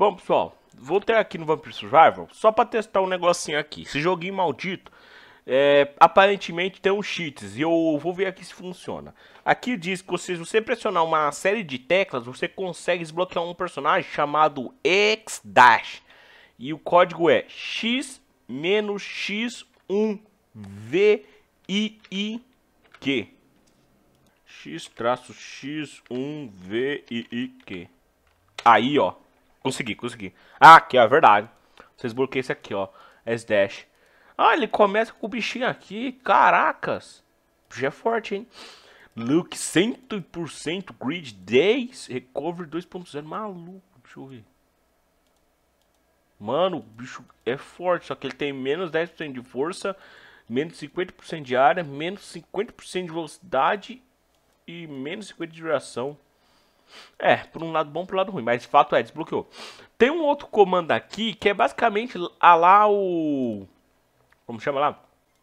Bom, pessoal, voltei aqui no Vampire Survival só para testar um negocinho aqui. Esse joguinho maldito, é, aparentemente tem uns cheats e eu vou ver aqui se funciona. Aqui diz que se você pressionar uma série de teclas, você consegue desbloquear um personagem chamado X-Dash. E o código é X-X1VIIQ. X-X1VIIQ. Aí, ó. Consegui, consegui. Ah, aqui, ó, é verdade. Vocês bloqueiam esse aqui, ó. S-Dash. Ah, ele começa com o bichinho aqui. Caracas. O bicho é forte, hein? Look 100% grid 10. Recovery 2.0. Maluco, deixa eu ver. Mano, o bicho é forte, só que ele tem menos 10% de força, menos 50% de área, menos 50% de velocidade e menos 50% de duração. É, por um lado bom, por um lado ruim, mas de fato é, desbloqueou. Tem um outro comando aqui que é basicamente a lá o... Como chama lá?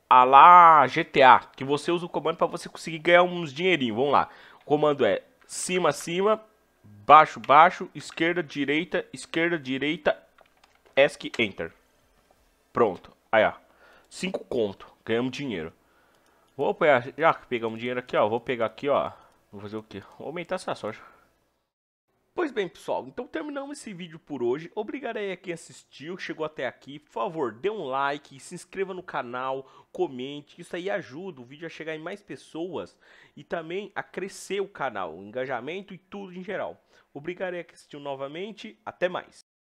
A lá GTA, que você usa o comando para você conseguir ganhar uns dinheirinho. Vamos lá. O comando é cima, cima, baixo, baixo, esquerda, direita, esquerda, direita, ESC, Enter. Pronto. Aí, ó. 5 conto. Ganhamos dinheiro. Vou pegar, já que pegamos dinheiro aqui, ó. Vou pegar aqui, ó. Vou fazer o quê? Vou aumentar essa soja. Pois bem, pessoal, então terminamos esse vídeo por hoje. Obrigarei a quem assistiu, chegou até aqui. Por favor, dê um like, se inscreva no canal, comente. Isso aí ajuda o vídeo a chegar em mais pessoas e também a crescer o canal, o engajamento e tudo em geral. Obrigarei a quem assistiu novamente. Até mais.